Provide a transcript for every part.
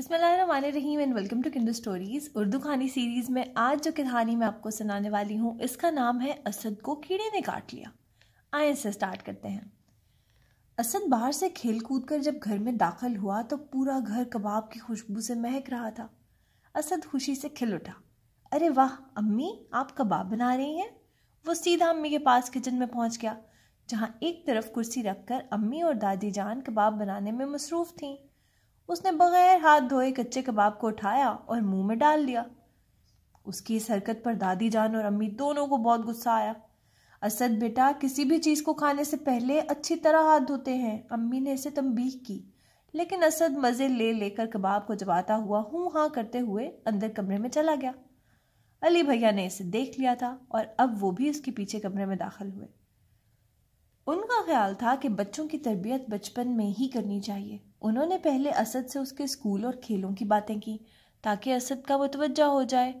Rahim and welcome to kinder stories Urdu कहानी series में आज जो कहानी मैं आपको सुनाने वाली हूँ इसका नाम है असद को कीड़े ने काट लिया आए से स्टार्ट करते हैं असद बाहर से खेल कूद कर जब घर में दाखिल हुआ तो पूरा घर कबाब की खुशबू से महक रहा था असद खुशी से खिल उठा अरे वाह अम्मी आप कबाब बना रही हैं वो सीधा अम्मी के पास किचन में पहुँच गया जहाँ एक तरफ कुर्सी रखकर अम्मी और दादी जान कबाब बनाने में मसरूफ़ थीं उसने बगैर हाथ धोए कच्चे कबाब को उठाया और मुंह में डाल लिया उसकी इस हरकत पर दादी जान और अम्मी दोनों को बहुत गुस्सा आया असद बेटा किसी भी चीज़ को खाने से पहले अच्छी तरह हाथ धोते हैं अम्मी ने इसे तंबीह की लेकिन असद मज़े ले लेकर कबाब को जबाता हुआ हूँ हाँ करते हुए अंदर कमरे में चला गया अली भैया ने इसे देख लिया था और अब वो भी उसके पीछे कमरे में दाखिल हुए उनका ख्याल था कि बच्चों की तरबियत बचपन में ही करनी चाहिए उन्होंने पहले असद से उसके स्कूल और खेलों की बातें की ताकि असद का मुतवजा हो जाए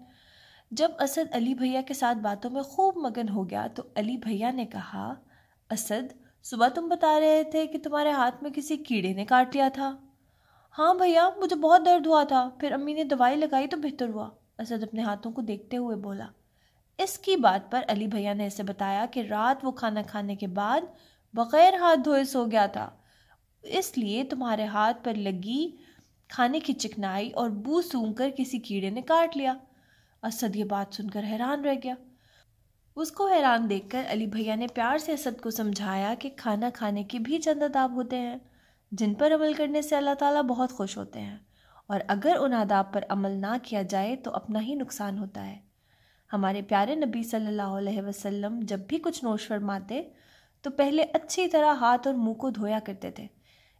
जब असद अली भैया के साथ बातों में खूब मगन हो गया तो अली भैया ने कहा असद सुबह तुम बता रहे थे कि तुम्हारे हाथ में किसी कीड़े ने काट लिया था हाँ भैया मुझे बहुत दर्द हुआ था फिर अम्मी ने दवाई लगाई तो बेहतर हुआ असद अपने हाथों को देखते हुए बोला इसकी बात पर अली भैया ने इसे बताया कि रात वो खाना खाने के बाद बग़ैर हाथ धोए सो गया था इसलिए तुम्हारे हाथ पर लगी खाने की चिकनाई और बू सूंघ कर किसी कीड़े ने काट लिया असद ये बात सुनकर हैरान रह गया उसको हैरान देखकर अली भैया ने प्यार से असद को समझाया कि खाना खाने के भी चंद आदाब होते हैं जिन पर अमल करने से अल्लाह ताला बहुत खुश होते हैं और अगर उन आदाब पर अमल ना किया जाए तो अपना ही नुकसान होता है हमारे प्यारे नबी सल्लल्लाहु अलैहि वसल्लम जब भी कुछ नोश फरमाते तो पहले अच्छी तरह हाथ और मुंह को धोया करते थे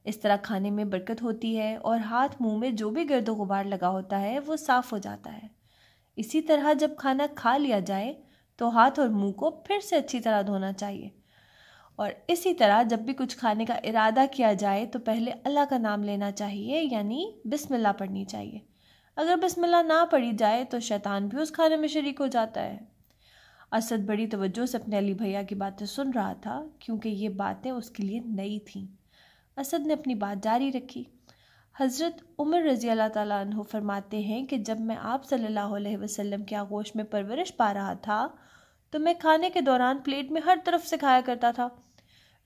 इस तरह खाने में बरकत होती है और हाथ मुंह में जो भी गर्द गुबार लगा होता है वो साफ़ हो जाता है इसी तरह जब खाना खा लिया जाए तो हाथ और मुंह को फिर से अच्छी तरह धोना चाहिए और इसी तरह जब भी कुछ खाने का इरादा किया जाए तो पहले अल्लाह का नाम लेना चाहिए यानी बिस्मिल्लाह पढ़नी चाहिए अगर बिस्मिल्लाह ना पढ़ी जाए तो शैतान भी उस खाने में शरीक हो जाता है असद बड़ी तवज्जो से अपने अली भैया की बातें सुन रहा था क्योंकि ये बातें उसके लिए नई थीं असद ने अपनी बात जारी रखी हज़रत उमर रज़ी अल्लाह तु फरमाते हैं कि जब मैं आप सल्लल्लाहु अलैहि वसल्लम के आगोश में परवरिश पा रहा था तो मैं खाने के दौरान प्लेट में हर तरफ से खाया करता था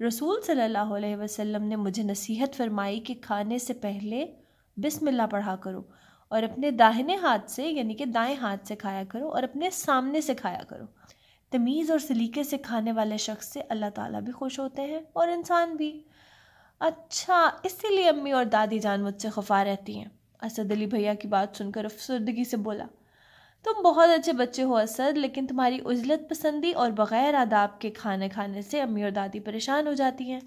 रसूल सल्लल्लाहु अलैहि वसल्लम ने मुझे नसीहत फरमाई कि खाने से पहले बिस्मिल्लाह पढ़ा करो और अपने दाहिने हाथ से यानी कि दाएँ हाथ से खाया करो और अपने सामने से खाया करो तमीज़ और सलीके से खाने वाले शख्स से अल्लाह ताला भी खुश होते हैं और इंसान भी अच्छा इसीलिए अम्मी और दादी जान मुझसे खफा रहती हैं असद अली भैया की बात सुनकर अफसरदगी से बोला तुम बहुत अच्छे बच्चे हो असद लेकिन तुम्हारी उजलत पसंदी और बग़ैर आदाब के खाना खाने से अम्मी और दादी परेशान हो जाती हैं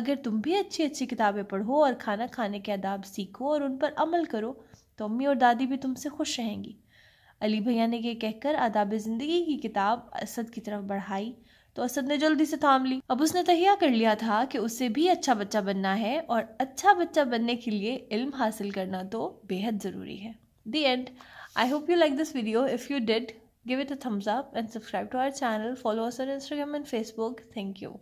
अगर तुम भी अच्छी अच्छी किताबें पढ़ो और खाना खाने के आदाब सीखो और उन पर अमल करो तो अम्मी और दादी भी तुमसे खुश रहेंगी अली भैया ने यह कहकर आदाब ज़िंदगी की किताब असद की तरफ बढ़ाई तो असद ने जल्दी से थाम ली अब उसने तहिया कर लिया था कि उससे भी अच्छा बच्चा बनना है और अच्छा बच्चा बनने के लिए इल्म हासिल करना तो बेहद ज़रूरी है the end I hope you like this video if you did give it a thumbs up and subscribe to our channel follow us on Instagram and Facebook thank you